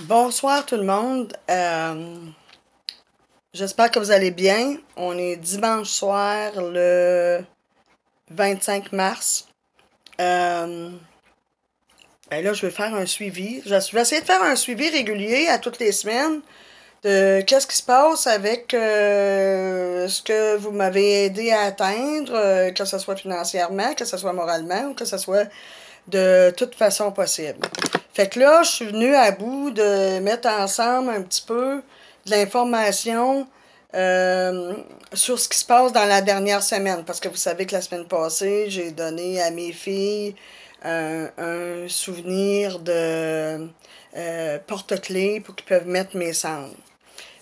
Bonsoir tout le monde. Euh, j'espère que vous allez bien. On est dimanche soir le 25 mars. et euh, ben là, je vais faire un suivi. Je vais essayer de faire un suivi régulier à toutes les semaines de qu'est-ce qui se passe avec euh, ce que vous m'avez aidé à atteindre, que ce soit financièrement, que ce soit moralement ou que ce soit de toute façon possible. Fait que là, je suis venue à bout de mettre ensemble un petit peu de l'information euh, sur ce qui se passe dans la dernière semaine. Parce que vous savez que la semaine passée, j'ai donné à mes filles un, souvenir de euh, porte-clés pour qu'ils peuvent mettre mes cendres.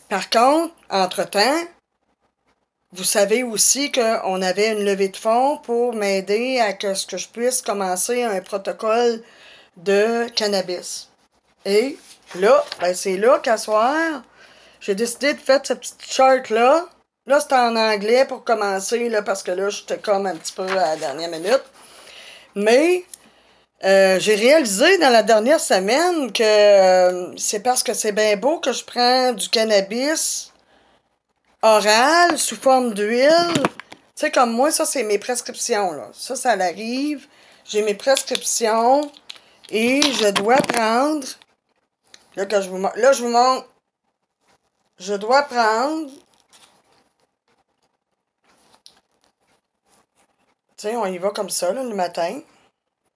Par contre, entre-temps, vous savez aussi qu'on avait une levée de fonds pour m'aider à que, ce que je puisse commencer un protocole de cannabis. Et là, ben c'est là qu'à soir, j'ai décidé de faire cette petite charte-là. Là, c'était en anglais pour commencer, là, parce que là, j'étais comme un petit peu à la dernière minute. Mais euh, j'ai réalisé dans la dernière semaine que euh, c'est parce que c'est bien beau que je prends du cannabis oral sous forme d'huile. Tu sais, comme moi, ça, c'est mes prescriptions. Là. Ça, ça arrive J'ai mes prescriptions. Et je dois prendre... Là, je vous, je montre. Je dois prendre... tiens on y va comme ça, le matin.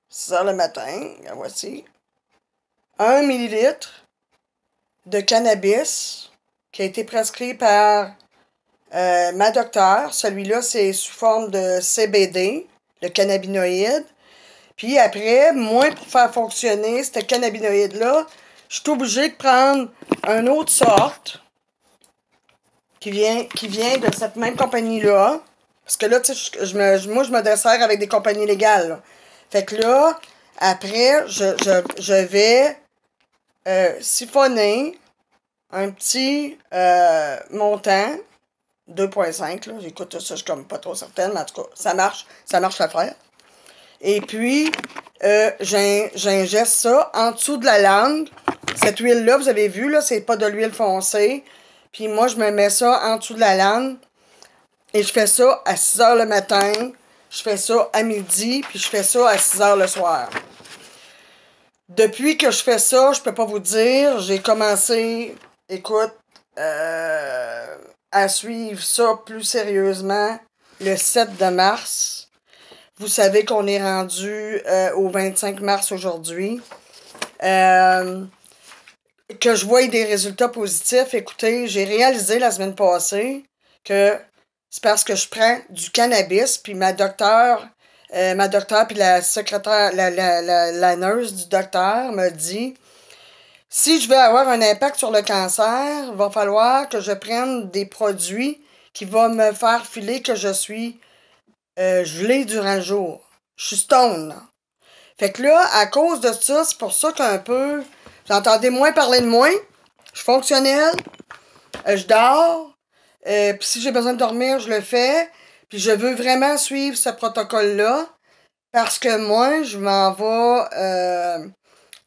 6 h le matin, voici. un millilitre de cannabis qui a été prescrit par euh, ma docteur. Celui-là, c'est sous forme de CBD, le cannabinoïde. Puis après, moi, pour faire fonctionner ce cannabinoïde-là, je suis obligée de prendre une autre sorte qui vient, qui vient de cette même compagnie-là. Parce que là, tu sais, je, me, moi, je me desserre avec des compagnies légales. Fait que là, après, je, je, vais euh, siphonner un petit euh, montant, 2.5, là, j'écoute ça, je suis comme pas trop certaine, mais en tout cas, ça marche, ça marche l'affaire. Et puis, euh, j'ingeste ça en dessous de la langue. Cette huile-là, vous avez vu, là, c'est pas de l'huile foncée. Puis moi, je me mets ça en dessous de la langue. Et je fais ça à 6 heures le matin. Je fais ça à midi. Puis je fais ça à 6 heures le soir. Depuis que je fais ça, je peux pas vous dire. J'ai commencé, écoute, euh, à suivre ça plus sérieusement le 7 de mars. Vous savez qu'on est rendu euh, au 25 mars aujourd'hui. Euh, que je vois des résultats positifs. Écoutez, j'ai réalisé la semaine passée que c'est parce que je prends du cannabis, puis ma docteur, euh, ma docteur, puis la secrétaire, la, la, nurse du docteur me dit si je veux avoir un impact sur le cancer, il va falloir que je prenne des produits qui vont me faire filer que je suis euh, l'ai durant le jour. Je suis stone, Fait que là, à cause de ça, c'est pour ça qu'un peu, j'entendais moins parler de moi. Je suis fonctionnelle. Euh, je dors. Euh, puis si j'ai besoin de dormir, je le fais. Puis je veux vraiment suivre ce protocole-là. Parce que moi, je m'en vais. Euh,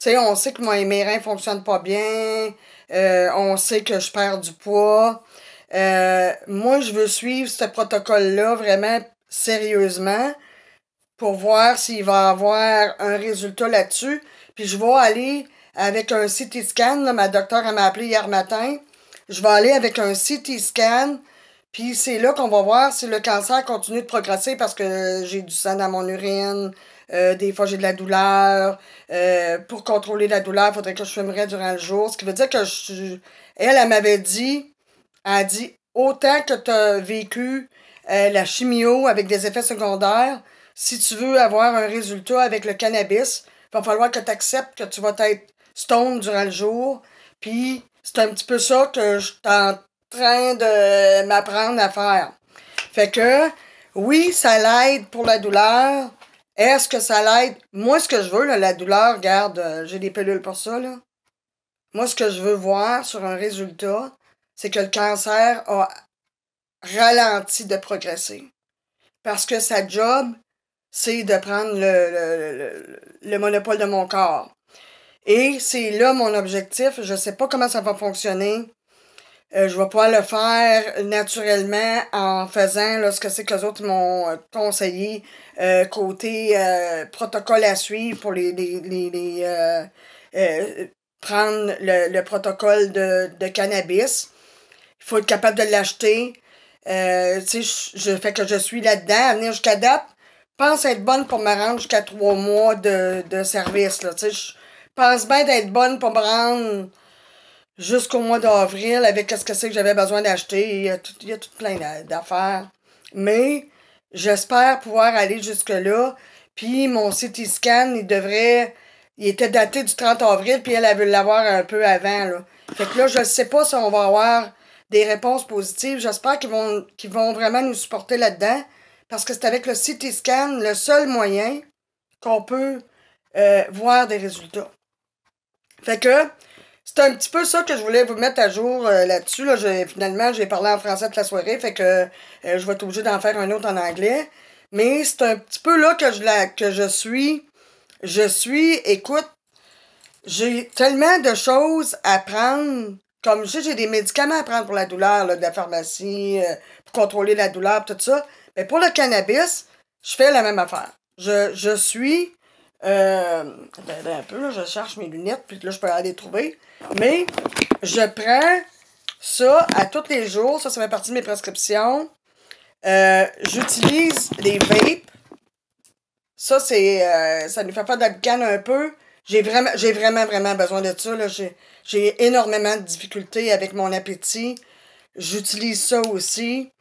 tu sais, on sait que moi, mes reins fonctionnent pas bien. on sait que je perds du poids. moi, je veux suivre ce protocole-là vraiment sérieusement pour voir s'il va avoir un résultat là-dessus. Puis je vais aller avec un CT scan. ma docteur m'a appelé hier matin. Je vais aller avec un CT scan. Puis c'est là qu'on va voir si le cancer continue de progresser parce que j'ai du sang dans mon urine. Euh, des fois, j'ai de la douleur. Euh, pour contrôler la douleur, il faudrait que je fumerais durant le jour. Ce qui veut dire que je, elle, elle m'avait dit, a dit, autant que tu as vécu euh, la chimio avec des effets secondaires. Si tu veux avoir un résultat avec le cannabis, il va falloir que tu acceptes que tu vas être stone durant le jour. Puis c'est un petit peu ça que je suis en train de m'apprendre à faire. Fait que oui, ça l'aide pour la douleur. Est-ce que ça l'aide? Moi, ce que je veux, la douleur, regarde, euh, j'ai des pilules pour ça. Là. Moi, ce que je veux voir sur un résultat, c'est que le cancer a ralenti de progresser. Parce que sa job, c'est de prendre le, le, monopole de mon corps. Et c'est là mon objectif. Je ne sais pas comment ça va fonctionner. Euh, je vais pouvoir le faire naturellement en faisant lorsque ce que c'est que les autres m'ont euh, conseillé euh, côté protocole à suivre pour les, les, prendre le, protocole de, de cannabis. Il faut être capable de l'acheter, euh, je, fais fait que je suis là-dedans, à venir jusqu'à date, pense être bonne pour me rendre jusqu'à trois mois de, de service, là, je pense bien d'être bonne pour me rendre jusqu'au mois d'avril avec ce que c'est que j'avais besoin d'acheter, il y a tout, plein d'affaires, mais j'espère pouvoir aller jusque-là, puis mon CT scan, il devrait, il était daté du 30 avril, puis elle, a voulu l'avoir un peu avant, là. Fait que là, je sais pas si on va avoir des réponses positives. J'espère qu'ils vont, qu'ils vont vraiment nous supporter là-dedans parce que c'est avec le CT scan le seul moyen qu'on peut euh, voir des résultats. Fait que c'est un petit peu ça que je voulais vous mettre à jour euh, là-dessus. Là, finalement, j'ai parlé en français toute la soirée, fait que euh, je vais être obligée d'en faire un autre en anglais. Mais c'est un petit peu là que je, la, que je suis. Je suis, écoute, j'ai tellement de choses à apprendre. Comme je j'ai des médicaments à prendre pour la douleur, de la pharmacie, euh, pour contrôler la douleur, tout ça. Mais pour le cannabis, je fais la même affaire. Je, suis. Euh, un peu, je cherche mes lunettes, puis là, je peux aller les trouver. Mais je prends ça à tous les jours. Ça, ça fait partie de mes prescriptions. Euh, j'utilise les vapes. Ça, c'est. Euh, ça nous fait faire de la un peu. J'ai vraiment, j'ai vraiment, vraiment besoin de ça. J'ai, énormément de difficultés avec mon appétit. J'utilise ça aussi.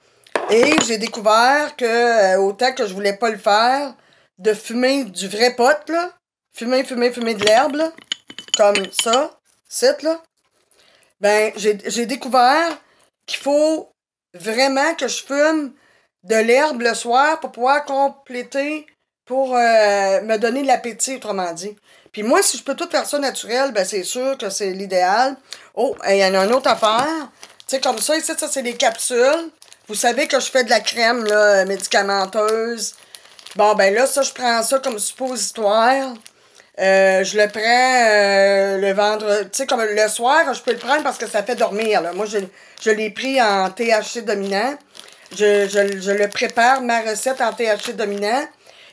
Et j'ai découvert que, euh, autant que je voulais pas le faire, de fumer du vrai pot, là. Fumer, fumer, fumer de l'herbe, Comme ça, cette, là. Ben, j'ai, j'ai découvert qu'il faut vraiment que je fume de l'herbe le soir pour pouvoir compléter pour euh, me donner de l'appétit, autrement dit. Puis moi, si je peux tout faire ça naturel, ben c'est sûr que c'est l'idéal. Oh, il y en a une autre affaire. Tu sais, comme ça, ici, ça, c'est des capsules. Vous savez que je fais de la crème là, médicamenteuse. Bon, ben là, ça, je prends ça comme suppositoire. Euh, je le prends euh, le vendredi. Tu sais, comme le soir, je peux le prendre parce que ça fait dormir. Là. Moi, je, je l'ai pris en THC dominant. Je, je, je le prépare, ma recette en THC dominant.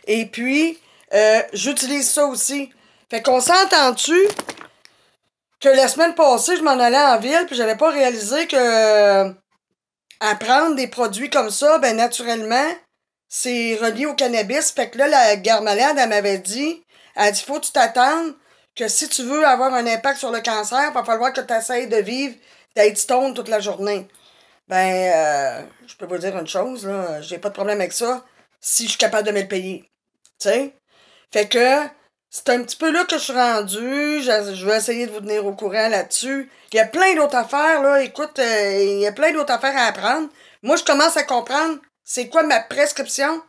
Et puis, euh, j'utilise ça aussi. Fait qu'on s'entend-tu que la semaine passée, je m'en allais en ville, puis j'avais pas réalisé que à euh, prendre des produits comme ça, ben naturellement, c'est relié au cannabis. Fait que là, la guerre malade, elle m'avait dit, elle dit, faut que tu t'attendes que si tu veux avoir un impact sur le cancer, il va falloir que tu essayes de vivre, d'être stone toute la journée. Ben, euh, je peux vous dire une chose, là, j'ai pas de problème avec ça si je suis capable de me le payer. Tu Fait que c'est un petit peu là que je suis rendue. Je, vais essayer de vous tenir au courant là-dessus. Il y a plein d'autres affaires, là. Écoute, euh, il y a plein d'autres affaires à apprendre. Moi, je commence à comprendre c'est quoi ma prescription.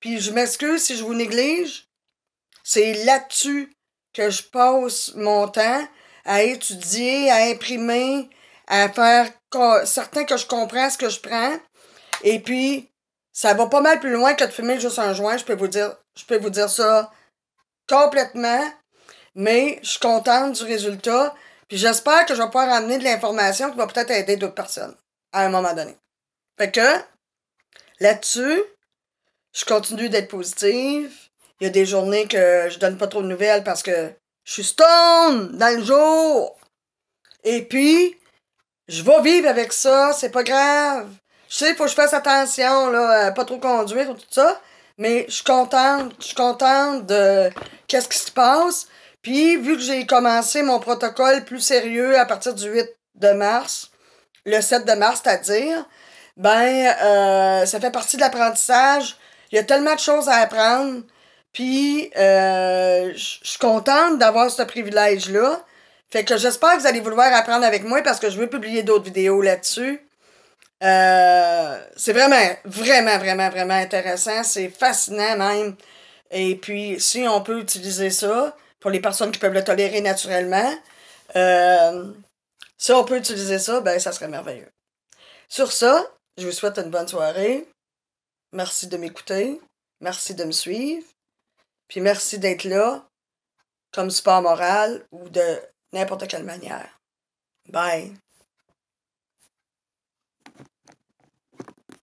Puis je m'excuse si je vous néglige. C'est là-dessus que je passe mon temps à étudier, à imprimer, à faire certain que je comprends ce que je prends. Et puis, ça va pas mal plus loin que de fumer juste un joint, je peux vous dire je peux vous dire ça complètement, mais je suis contente du résultat. Puis j'espère que je vais pouvoir amener de l'information qui va peut-être aider d'autres personnes à un moment donné. Fait que là-dessus, je continue d'être positive. Il y a des journées que je donne pas trop de nouvelles parce que je suis stone dans le jour. Et puis, je vais vivre avec ça, c'est pas grave. Je sais, faut que je fasse attention, là, pas trop conduire tout ça. Mais je suis contente, je suis contente de qu'est-ce qui se passe. Puis, vu que j'ai commencé mon protocole plus sérieux à partir du 8 de mars, le 7 de mars, c'est-à-dire, ben, euh, ça fait partie de l'apprentissage. Il y a tellement de choses à apprendre. Puis, euh, je suis contente d'avoir ce privilège-là. Fait que j'espère que vous allez vouloir apprendre avec moi parce que je veux publier d'autres vidéos là-dessus. Euh, c'est vraiment, vraiment, vraiment, vraiment intéressant. C'est fascinant même. Et puis, si on peut utiliser ça pour les personnes qui peuvent le tolérer naturellement, euh, si on peut utiliser ça, ben ça serait merveilleux. Sur ça, je vous souhaite une bonne soirée. Merci de m'écouter. Merci de me suivre. Puis merci d'être là comme support moral ou de n'importe quelle manière. Bye.